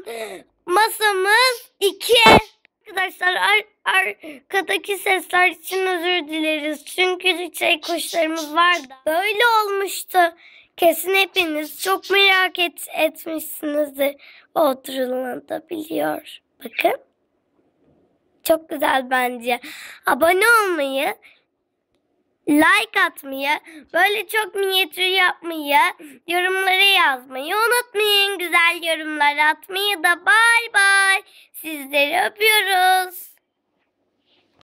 Son masamız iki. Arkadaşlar ar arkadaki sesler için özür dileriz. Çünkü şey kuşlarımız vardı. Böyle olmuştu. Kesin hepiniz çok merak et etmişsinizdir. da biliyor. Bakın. Çok güzel bence. Abone olmayı, like atmayı, böyle çok minyatür yapmayı, yorumlara yazmayı yorumlar atmayı da bay bay. Sizleri öpüyoruz.